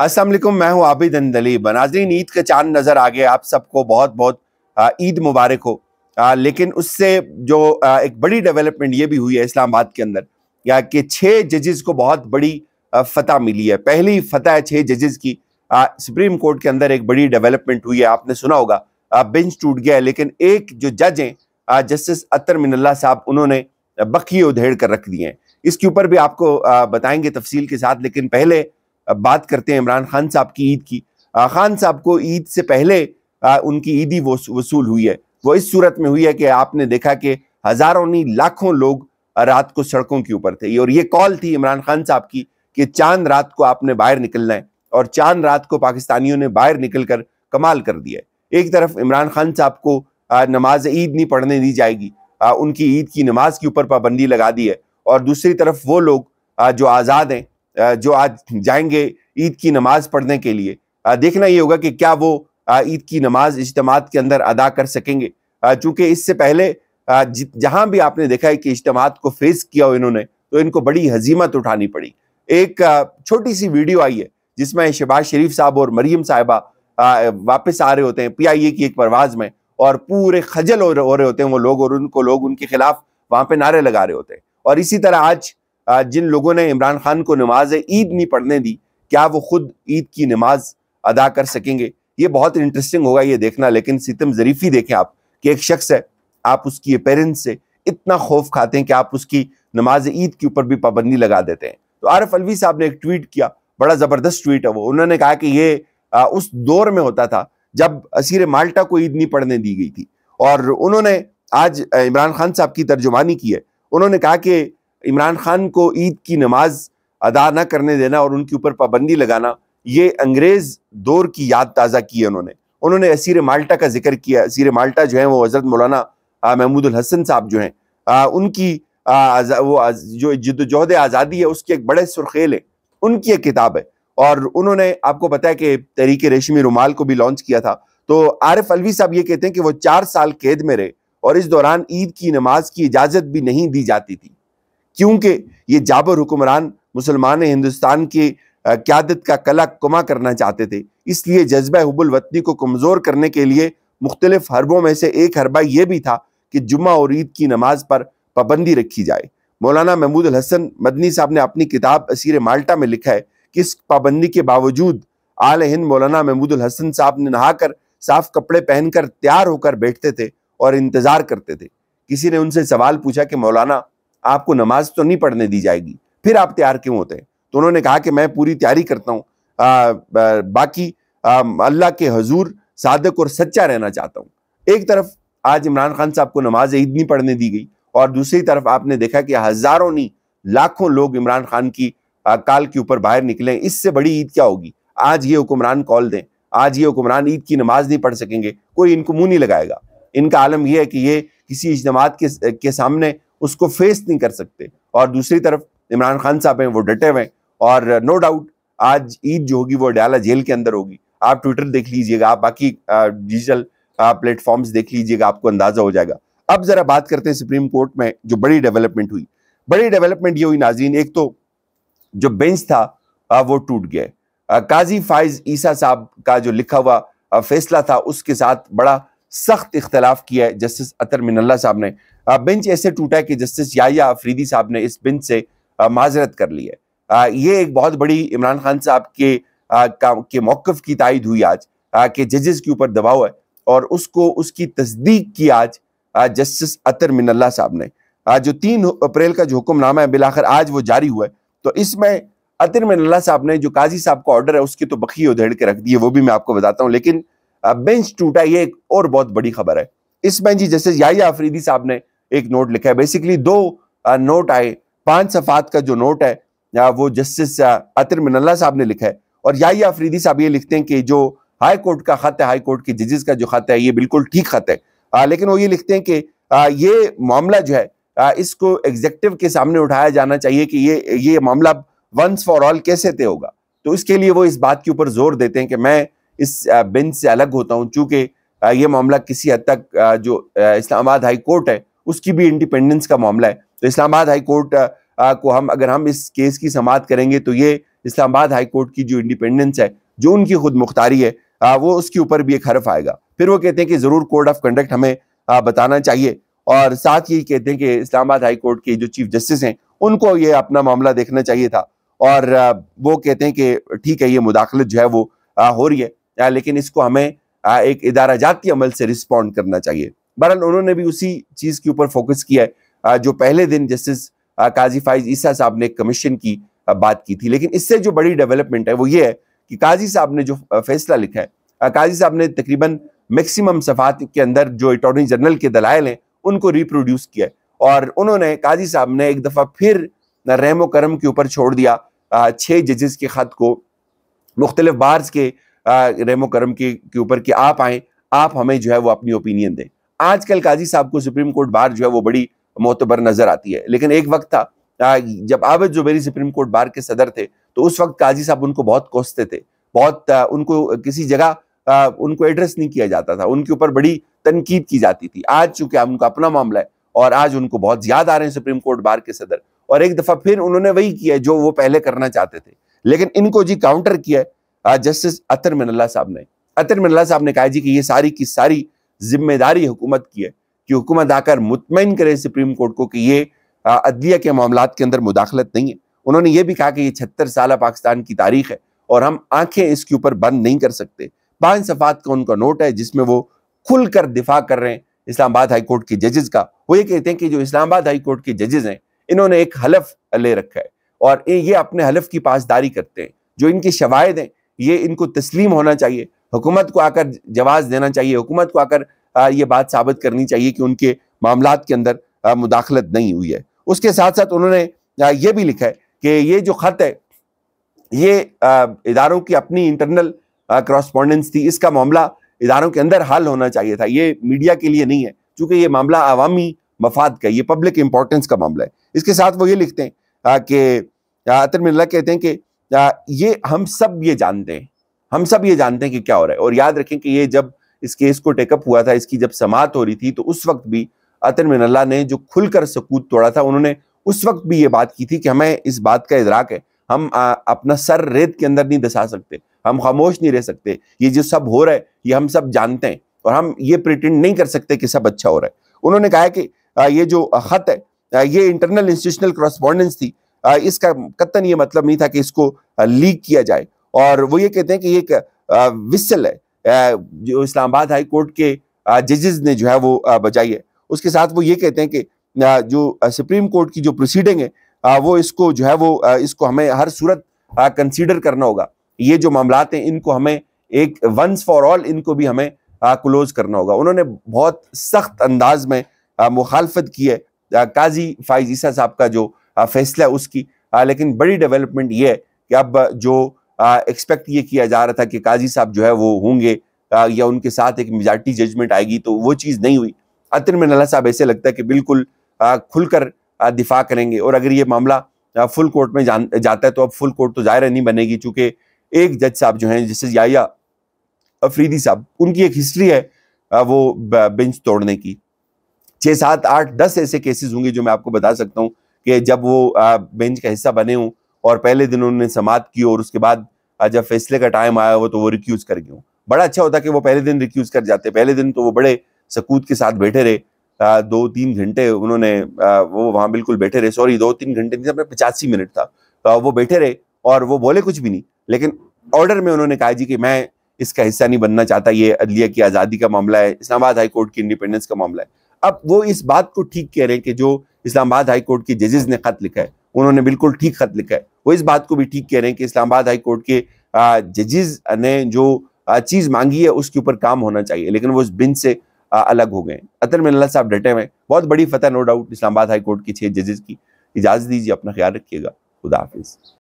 असलम मैं हूँ आबिद अंदली नाजरीन ईद का चांद नज़र आ गया आप सबको बहुत बहुत ईद मुबारक हो आ, लेकिन उससे जो आ, एक बड़ी डेवलपमेंट ये भी हुई है इस्लामाबाद के अंदर या कि छः जजेस को बहुत बड़ी फतह मिली है पहली फतह है छः जजेस की आ, सुप्रीम कोर्ट के अंदर एक बड़ी डेवलपमेंट हुई है आपने सुना होगा आ, बेंच टूट गया है लेकिन एक जो जज हैं जस्टिस अतर मिनल्ला साहब उन्होंने बखिए उधेड़ कर रख दिए हैं इसके ऊपर भी आपको आ, बताएंगे तफसील के साथ लेकिन पहले बात करते हैं इमरान खान साहब की ईद की खान साहब को ईद से पहले उनकी ईदी वसूल हुई है वो इस सूरत में हुई है कि आपने देखा कि हजारों नहीं लाखों लोग रात को सड़कों के ऊपर थे और ये कॉल थी इमरान खान साहब की कि चांद रात को आपने बाहर निकलना है और चांद रात को पाकिस्तानियों ने बाहर निकल कर कमाल कर दिया एक तरफ इमरान खान साहब को नमाज ईद नहीं पढ़ने दी जाएगी उनकी ईद की नमाज के ऊपर पाबंदी लगा दी है और दूसरी तरफ वो लोग जो आज़ाद हैं जो आज जाएंगे ईद की नमाज पढ़ने के लिए देखना ये होगा कि क्या वो ईद की नमाज इज्तम के अंदर अदा कर सकेंगे चूंकि इससे पहले जहां भी आपने देखा है कि इज्तम को फेस किया हो इन्होंने तो इनको बड़ी हजीमत उठानी पड़ी एक छोटी सी वीडियो आई है जिसमें शहबाज शरीफ साहब और मरियम साहिबा वापस आ रहे होते हैं पीआईए की एक परवाज में और पूरे खजल हो रहे होते हैं वो लोग और उनको लोग उनके खिलाफ वहां पे नारे लगा रहे होते हैं और इसी तरह आज जिन लोगों ने इमरान खान को नमाज ईद नहीं पढ़ने दी क्या वो खुद ईद की नमाज अदा कर सकेंगे ये बहुत इंटरेस्टिंग होगा ये देखना लेकिन सितम ज़रीफी देखें आप कि एक शख्स है आप उसकी पेरेंट्स से इतना खौफ खाते हैं कि आप उसकी नमाज ईद के ऊपर भी पाबंदी लगा देते हैं तो आरफ अलवी साहब ने एक ट्वीट किया बड़ा ज़बरदस्त ट्वीट है वो उन्होंने कहा कि ये आ, उस दौर में होता था जब असीर माल्टा को ईद नहीं पढ़ने दी गई थी और उन्होंने आज इमरान खान साहब की तर्जुमानी की है उन्होंने कहा कि इमरान खान को ईद की नमाज अदा न करने देना और उनके ऊपर पाबंदी लगाना ये अंग्रेज़ दौर की याद ताज़ा की है उन्होंने उन्होंने असीर माल्टा का जिक्र किया असीर माल्टा जो है वो हज़रत मौलाना महमूद हसन साहब जो हैं उनकी आ, वो आज, जो जदोजहद आज़ादी है उसके एक बड़े सुरखेल है उनकी एक किताब है और उन्होंने आपको पता है कि तहरीक रेशमी रुमाल को भी लॉन्च किया था तो आरिफ अलवी साहब ये कहते हैं कि वो चार साल कैद में रहे और इस दौरान ईद की नमाज की इजाज़त भी नहीं दी जाती थी क्योंकि ये जाबर हुक्मरान मुसलमान हिंदुस्तान की क्यादत का कला कुमा करना चाहते थे इसलिए जज्बा हबुल वतनी को कमज़ोर करने के लिए मुख्तलिफ हरबों में से एक हरबा यह भी था कि जुम्मा और ईद की नमाज पर पाबंदी रखी जाए मौलाना महमूद हसन मदनी साहब ने अपनी किताब असीर माल्टा में लिखा है कि इस पाबंदी के बावजूद आल हिंद मौलाना महमूद हसन साहब ने नहाकर साफ कपड़े पहनकर तैयार होकर बैठते थे और इंतज़ार करते थे किसी ने उनसे सवाल पूछा कि मौलाना आपको नमाज तो नहीं पढ़ने दी जाएगी फिर आप तैयार क्यों होते हैं तो उन्होंने कहा कि मैं पूरी तैयारी करता हूँ बाकी अल्लाह के हजूर सादक और सच्चा रहना चाहता हूँ एक तरफ आज इमरान खान साहब को नमाज ईद नहीं पढ़ने दी गई और दूसरी तरफ आपने देखा कि हज़ारों नहीं लाखों लोग इमरान खान की आ, काल के ऊपर बाहर निकले इससे बड़ी ईद क्या होगी आज ये हुक्मरान कॉल दें आज ये हुक्मरान ईद की नमाज नहीं पढ़ सकेंगे कोई इनको मुंह नहीं लगाएगा इनका आलम यह है कि ये किसी इजमात के, के सामने उसको फेस नहीं कर सकते और दूसरी तरफ इमरान खान साहब हैं वो डटे हुए और नो डाउट आज ईद जो होगी वो अडयाला जेल के अंदर होगी आप ट्विटर देख लीजिएगा आप बाकी डिजिटल प्लेटफॉर्म्स देख लीजिएगा आपको अंदाजा हो जाएगा अब जरा बात करते हैं सुप्रीम कोर्ट में जो बड़ी डेवलपमेंट हुई बड़ी डेवलपमेंट ये हुई नाजीन एक तो जो बेंच था वो टूट गया काजी फाइज ईसा साहब का जो लिखा हुआ फैसला था उसके साथ बड़ा सख्त इख्तलाफ किया है जस्टिस अतर मिनल्ला साहब ने बेंच ऐसे टूटा है कि जस्टिस याया अफरीदी साहब ने इस बेंच से माजरत कर ली है ये एक बहुत बड़ी इमरान खान साहब के के मौकफ की तायद हुई आज के जजेस के ऊपर दबाव है और उसको उसकी तस्दीक की आज जस्टिस अतर मिनल्ला साहब ने जो तीन अप्रैल का जो हुक्मनामा है बिलाखर आज वो जारी हुआ है तो इसमें अतर मिनल्ला साहब ने जो काजी साहब का ऑर्डर है उसके तो बखी उधेड़ के रख दिए वो भी मैं आपको बताता हूँ लेकिन बेंच टूटा ये एक और बहुत बड़ी खबर है इसमें जी जस्टिस याहिया आफरीदी साहब ने एक नोट लिखा है बेसिकली दो नोट आए पांच सफात का जो नोट है वो जस्टिस अतर मिनल्ला साहब ने लिखा है और याहिया आफरीदी साहब ये लिखते हैं कि जो हाई कोर्ट का खत है हाई कोर्ट के जजेस का जो खत है ये बिल्कुल ठीक खत है आ, लेकिन वो ये लिखते हैं कि आ, ये मामला जो है आ, इसको एग्जेक्टिव के सामने उठाया जाना चाहिए कि ये ये मामला वंस फॉर ऑल कैसे तय होगा तो इसके लिए वो इस बात के ऊपर जोर देते हैं कि मैं इस बेंच से अलग होता हूँ चूंकि ये मामला किसी हद तक जो इस्लामाबाद हाई कोर्ट है उसकी भी इंडिपेंडेंस का मामला है तो इस्लामाबाद हाई कोर्ट को हम अगर हम इस केस की समात करेंगे तो ये इस्लामाबाद हाई कोर्ट की जो इंडिपेंडेंस है जो उनकी खुद मुख्तारी है वो उसके ऊपर भी एक हरफ आएगा फिर वो कहते हैं कि ज़रूर कोड ऑफ कंडक्ट हमें बताना चाहिए और साथ ही कहते हैं कि इस्लामाबाद हाई कोर्ट के जो चीफ जस्टिस हैं उनको ये अपना मामला देखना चाहिए था और वो कहते हैं कि ठीक है ये मुदाखलत जो है वो हो रही है लेकिन इसको हमें आ, एक इदारा जाती अमल से रिस्पॉन्ड करना चाहिए बहरहाल उन्होंने भी उसी चीज़ के ऊपर फोकस किया है जो पहले दिन जस्टिस काजी फाइज ईसा साहब ने कमीशन की बात की थी लेकिन इससे जो बड़ी डेवलपमेंट है वो ये है कि काजी साहब ने जो फैसला लिखा है काजी साहब ने तकरीबन मैक्सिमम सफात के अंदर जो अटॉर्नी जनरल के दलायल हैं उनको रिप्रोड्यूस किया और उन्होंने काजी साहब ने एक दफ़ा फिर रहमो करम के ऊपर छोड़ दिया छः जजेस के ख़त को मुख्तलिफ बार्स के रेमो करम के ऊपर कि आप आए आप हमें जो है वो अपनी ओपिनियन दें आजकल काजी साहब को सुप्रीम कोर्ट बार जो है वो बड़ी मोतबर नजर आती है लेकिन एक वक्त था जब Abid Zuberi supreme court bar के सदर थे तो उस वक्त काजी साहब उनको बहुत कोसते थे बहुत उनको किसी जगह उनको एड्रेस नहीं किया जाता था उनके ऊपर बड़ी तनकीद की जाती थी आज चूंकि उनका अपना मामला है और आज उनको बहुत याद आ रहे हैं सुप्रीम कोर्ट बार के सदर और एक दफा फिर उन्होंने वही किया जो वो पहले करना चाहते थे लेकिन इनको जी काउंटर किया है जस्टिस अतर मिनल्ला साहब ने अतर मिनल्ला साहब ने कहा जी कि ये सारी की सारी जिम्मेदारी हुकूमत की है कि हुकूमत आकर मुतमिन करे सुप्रीम कोर्ट को कि ये अदलिया के मामला के अंदर मुदाखलत नहीं है उन्होंने ये भी कहा कि ये छहत्तर साल पाकिस्तान की तारीख है और हम आंखें इसके ऊपर बंद नहीं कर सकते पांच सफात का उनका नोट है जिसमें वो खुल कर दिफा कर रहे हैं इस्लामाबाद हाई कोर्ट के जजेज का वो ये कहते हैं कि जो इस्लामाबाद हाई कोर्ट के जजेज हैं इन्होंने एक हलफ ले रखा है और ये अपने हलफ की पासदारी करते हैं जो इनकी शवायद हैं ये इनको तस्लीम होना चाहिए हुकूमत को आकर जवाब देना चाहिए हुकूमत को आकर ये बात साबित करनी चाहिए कि उनके मामला के अंदर मुदाखलत नहीं हुई है उसके साथ साथ उन्होंने ये भी लिखा है कि ये जो ख़त है ये इदारों की अपनी इंटरनल क्रॉस्पॉन्डेंस थी इसका मामला इदारों के अंदर हल होना चाहिए था ये मीडिया के लिए नहीं है चूंकि ये मामला अवामी मफाद का ये पब्लिक इंपॉर्टेंस का मामला है इसके साथ वो ये लिखते हैं कि अतर मिल्ला कहते हैं कि ये हम सब ये जानते हैं हम सब ये जानते हैं कि क्या हो रहा है और याद रखें कि ये जब इस केस को टेकअप हुआ था इसकी जब समात हो रही थी तो उस वक्त भी अतन मिनल्ला ने जो खुलकर सकूत तोड़ा था उन्होंने उस वक्त भी ये बात की थी कि हमें इस बात का इदराक है हम आ, अपना सर रेत के अंदर नहीं दसा सकते हम खामोश नहीं रह सकते ये जो सब हो रहा है ये हम सब जानते हैं और हम ये प्रिटेंड नहीं कर सकते कि सब अच्छा हो रहा है उन्होंने कहा कि ये जो ख़त है ये इंटरनल इंस्टीट्यूशनल क्रॉस्पॉन्डेंस थी इसका कतन ये मतलब नहीं था कि इसको लीक किया जाए और वो ये कहते हैं कि एक विसल है जो इस्लामाबाद हाई कोर्ट के जजेस ने जो है वो बजाई है उसके साथ वो ये कहते हैं कि जो सुप्रीम कोर्ट की जो प्रोसीडिंग है वो इसको जो है वो इसको हमें हर सूरत कंसीडर करना होगा ये जो मामलात हैं इनको हमें एक वंस फॉर ऑल इनको भी हमें क्लोज करना होगा उन्होंने बहुत सख्त अंदाज में मुखालफत की है काजी फाइज ईसा साहब का जो फैसला उसकी लेकिन बड़ी डेवलपमेंट ये कि अब जो एक्सपेक्ट ये किया जा रहा था कि काजी साहब जो है वो होंगे या उनके साथ एक मेजार्टी जजमेंट आएगी तो वो चीज़ नहीं हुई अतर में साहब ऐसे लगता है कि बिल्कुल खुलकर दिफा करेंगे और अगर ये मामला फुल कोर्ट में जान जाता है तो अब फुल कोर्ट तो ज़ाहिर नहीं बनेगी चूंकि एक जज साहब जो हैं जस्टिस याया अफरीदी साहब उनकी एक हिस्ट्री है वो बेंच तोड़ने की छः सात आठ दस ऐसे केसेस होंगे जो मैं आपको बता सकता हूँ कि जब वो बेंच का हिस्सा बने हों और पहले दिन उन्होंने समाप्त की और उसके बाद जब फैसले का टाइम आया हो तो वो रिक्यूज कर गए बड़ा अच्छा होता कि वो पहले दिन रिक्यूज कर जाते पहले दिन तो वो बड़े सकूत के साथ बैठे रहे दो तीन घंटे उन्होंने वो वहाँ बिल्कुल बैठे रहे सॉरी दो तीन घंटे नहीं पचासी मिनट था तो वो बैठे रहे और वो बोले कुछ भी नहीं लेकिन ऑर्डर में उन्होंने कहा जी कि मैं इसका हिस्सा नहीं बनना चाहता ये अदलिया की आज़ादी का मामला है इस्लामाबाद हाई कोर्ट की इंडिपेंडेंस का मामला है अब वो इस बात को ठीक कह रहे हैं कि जो इस्लामाबाद हाई कोर्ट के जजेज ने खत लिखा है उन्होंने बिल्कुल ठीक खत लिखा है वो इस बात को भी ठीक कह रहे हैं कि इस्लामाबाद हाई कोर्ट के जजेज ने जो चीज़ मांगी है उसके ऊपर काम होना चाहिए लेकिन वो इस बिंच से अलग हो गए अतर मिल्ला साहब डटे हुए बहुत बड़ी फतह no doubt Islamabad high court के छः जजेज की इजाज़त दीजिए अपना ख्याल रखिएगा खुदा हाफिज़